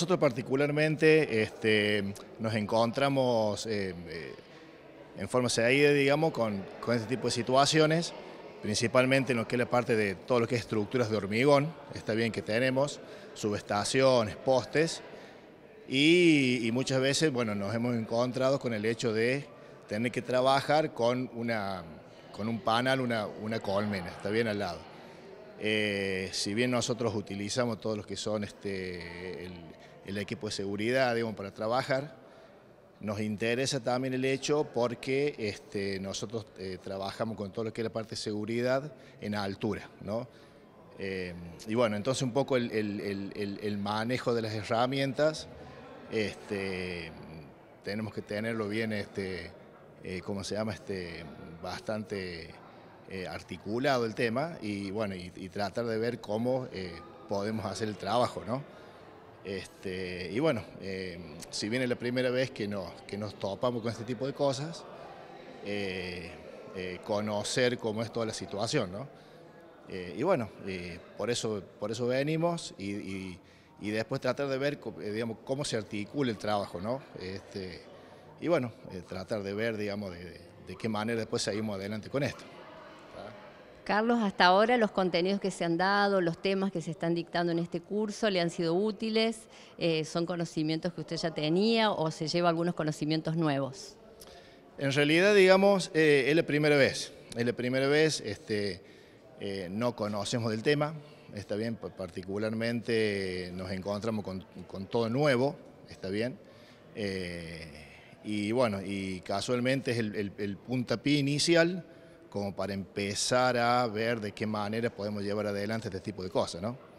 Nosotros particularmente este, nos encontramos eh, eh, en forma seguida, digamos, con, este tipo de situaciones, principalmente en lo que es la parte de todo lo que es estructuras de hormigón, está bien que tenemos, subestaciones, postes, y, muchas veces, bueno, nos hemos encontrado con el hecho de tener que trabajar con, una, con un panel, una, una colmena, está bien al lado. Eh, si bien nosotros utilizamos todos los que son este, el, el equipo de seguridad, digamos, para trabajar. Nos interesa también el hecho porque este, nosotros eh, trabajamos con todo lo que es la parte de seguridad en altura, ¿no? Eh, y bueno, entonces un poco el, manejo de las herramientas este, tenemos que tenerlo bien, este, eh, ¿cómo se llama? Este, bastante articulado el tema y bueno, y, tratar de ver cómo podemos hacer el trabajo, ¿no? Este, y bueno, eh, si bien es la primera vez que nos, que topamos con este tipo de cosas, eh, eh, conocer cómo es toda la situación, ¿no? y bueno, por, eso, por eso venimos y, después tratar de ver digamos, cómo se articula el trabajo, ¿no? Este, y bueno, tratar de ver, digamos, de qué manera después seguimos adelante con esto. Carlos, hasta ahora los contenidos que se han dado, los temas que se están dictando en este curso, ¿le han sido útiles? Eh, ¿Son conocimientos que usted ya tenía o se lleva algunos conocimientos nuevos? En realidad, digamos, eh, es la primera vez. Es la primera vez, este, eh, no conocemos del tema, está bien, particularmente nos encontramos con, todo nuevo, está bien. y bueno, y casualmente es el, el puntapié inicial como para empezar a ver de qué manera podemos llevar adelante este tipo de cosas, ¿no?